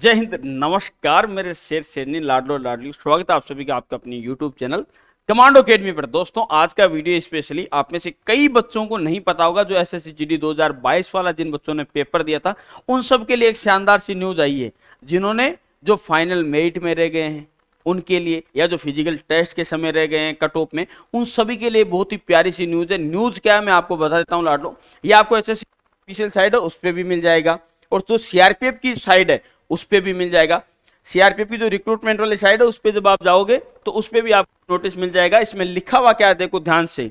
जय हिंद नमस्कार मेरे शेर शेरनी लाडलो लाडली स्वागत है आप सभी का आपका अपनी यूट्यूब चैनल कमांडो अकेडमी पर दोस्तों आज का वीडियो स्पेशली आप में से कई बच्चों को नहीं पता होगा जो एस एस सी वाला जिन बच्चों ने पेपर दिया था उन सब के लिए एक शानदार सी न्यूज आई है जिन्होंने जो फाइनल मेरिट में रह गए हैं उनके लिए या जो फिजिकल टेस्ट के समय रह गए हैं कट ऑफ में उन सभी के लिए बहुत ही प्यारी सी न्यूज है न्यूज क्या है मैं आपको बता देता हूँ लाडलो ये आपको एस एस साइड है उस पर भी मिल जाएगा और जो सीआरपीएफ की साइड है उस पर भी मिल जाएगा सीआरपीएफ की जो रिक्रूटमेंट वाली साइड है उस पर जब आप जाओगे तो उस पर भी आपको नोटिस मिल जाएगा इसमें लिखा हुआ क्या देखो ध्यान से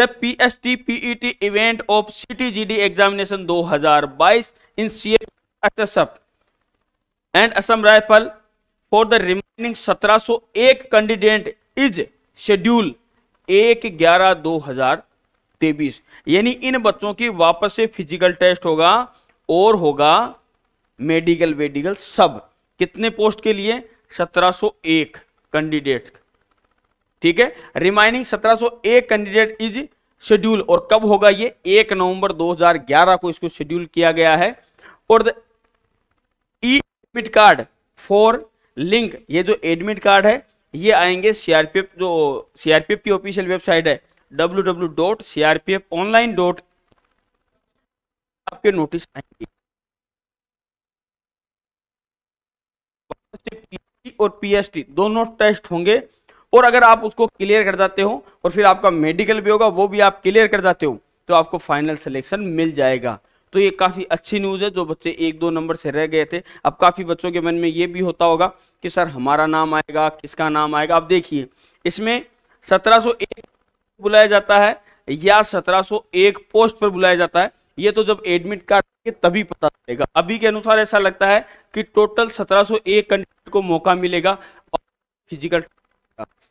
the P S T P T event of C T G D examination दो हजार बाईस in C F and Assam rifle for the remaining सत्रह सो एक कैंडिडेट इज शेड्यूल एक ग्यारह दो हजार तेईस यानी इन बच्चों की वापस से फिजिकल टेस्ट होगा और होगा मेडिकल वेडिकल सब कितने पोस्ट के लिए 1701 कैंडिडेट ठीक है रिमाइनिंग 1701 कैंडिडेट इज शेड्यूल और कब होगा ये एक नवंबर 2011 को इसको शेड्यूल किया गया है और e admit card for link ये जो एडमिट कार्ड है ये आएंगे सीआरपीएफ जो सीआरपीएफ की ऑफिशियल वेबसाइट है W W dot CRPF online dot आपके नोटिस आएंगे और पीएसटी दोनों टेस्ट होंगे और अगर आप उसको क्लियर कर जाते हो और फिर आपका मेडिकल भी होगा वो भी आप क्लियर कर जाते हो तो आपको फाइनल सिलेक्शन मिल जाएगा तो ये काफ़ी अच्छी न्यूज़ है जो बच्चे एक दो नंबर से रह गए थे अब काफ़ी बच्चों के मन में ये भी होता होगा कि सर हमारा नाम आएगा किसका नाम आएगा आप देखिए इसमें 1701 बुलाया जाता है या 1701 पोस्ट पर बुलाया जाता है ये तो जब एडमिट कार्ड के तभी पता चलेगा अभी के अनुसार ऐसा लगता है कि टोटल 1701 कैंडिडेट को मौका मिलेगा और फिजिकल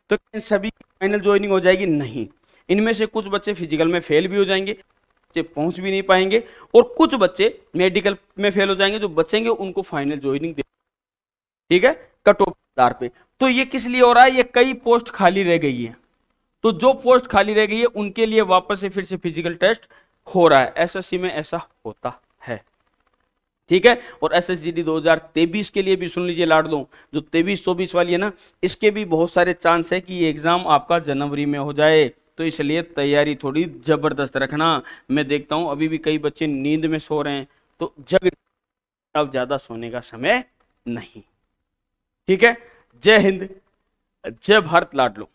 तो सभी फाइनल ज्वाइनिंग हो जाएगी नहीं इनमें से कुछ बच्चे फिजिकल में फेल भी हो जाएंगे बच्चे पहुंच भी नहीं पाएंगे और कुछ बच्चे मेडिकल में फेल हो जाएंगे जो बचेंगे उनको फाइनल ज्वाइनिंग दे ठीक है कट ऑफ आधार पे तो ये किस लिए हो रहा है ये कई पोस्ट खाली रह गई है तो जो पोस्ट खाली रह गई है उनके लिए वापस से फिर से फिजिकल टेस्ट हो रहा है एसएससी में ऐसा होता है ठीक है और एस एस जी डी दो हजार तेबीस के लिए भी सुन लीजिए लाड लो जो तेबीस चौबीस वाली है ना इसके भी बहुत सारे चांस है कि ये एग्जाम आपका जनवरी में हो जाए तो इसलिए तैयारी थोड़ी जबरदस्त रखना मैं देखता हूं अभी भी कई बच्चे नींद में सो रहे हैं तो जग अब ज्यादा सोने का समय नहीं ठीक है जय हिंद जय भारत लाड लो